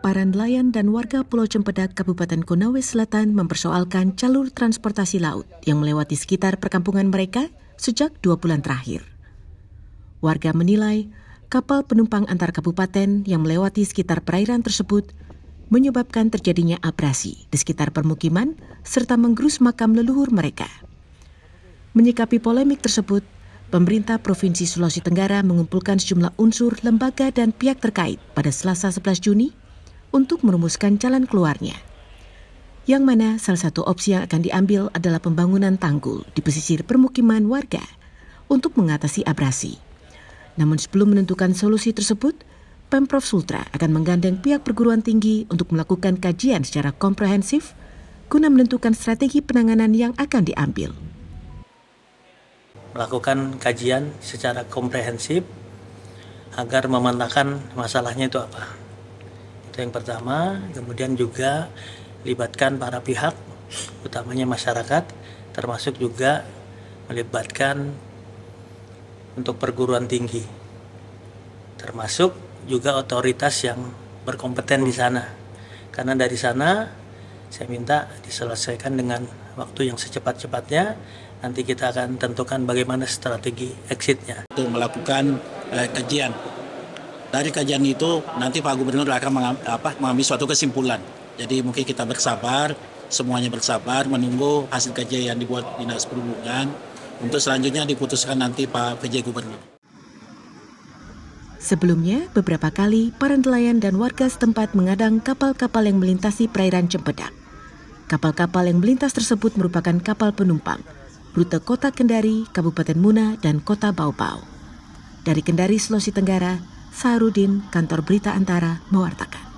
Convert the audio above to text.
Para nelayan dan warga Pulau Cempedak, Kabupaten Konawe Selatan mempersoalkan jalur transportasi laut yang melewati sekitar perkampungan mereka sejak dua bulan terakhir. Warga menilai kapal penumpang antar kabupaten yang melewati sekitar perairan tersebut menyebabkan terjadinya abrasi di sekitar permukiman serta menggerus makam leluhur mereka. Menyikapi polemik tersebut, pemerintah Provinsi Sulawesi Tenggara mengumpulkan sejumlah unsur, lembaga, dan pihak terkait pada Selasa 11 Juni untuk merumuskan jalan keluarnya. Yang mana salah satu opsi yang akan diambil adalah pembangunan tanggul di pesisir permukiman warga untuk mengatasi abrasi. Namun sebelum menentukan solusi tersebut, Pemprov Sultra akan menggandeng pihak perguruan tinggi untuk melakukan kajian secara komprehensif guna menentukan strategi penanganan yang akan diambil melakukan kajian secara komprehensif agar memantahkan masalahnya itu apa. Itu yang pertama, kemudian juga libatkan para pihak, utamanya masyarakat, termasuk juga melibatkan untuk perguruan tinggi, termasuk juga otoritas yang berkompeten di sana. Karena dari sana saya minta diselesaikan dengan waktu yang secepat-cepatnya. Nanti kita akan tentukan bagaimana strategi exitnya. Untuk melakukan eh, kajian. Dari kajian itu nanti Pak Gubernur akan mengambil apa, mengambil suatu kesimpulan. Jadi mungkin kita bersabar, semuanya bersabar menunggu hasil kajian yang dibuat Dinas Perhubungan untuk selanjutnya diputuskan nanti Pak PJ Gubernur. Sebelumnya, beberapa kali para nelayan dan warga setempat mengadang kapal-kapal yang melintasi perairan Cempedak. Kapal-kapal yang melintas tersebut merupakan kapal penumpang, rute Kota Kendari, Kabupaten Muna, dan Kota Baupau. Dari Kendari, Sulawesi Tenggara, Sarudin, Kantor Berita Antara, mewartakan.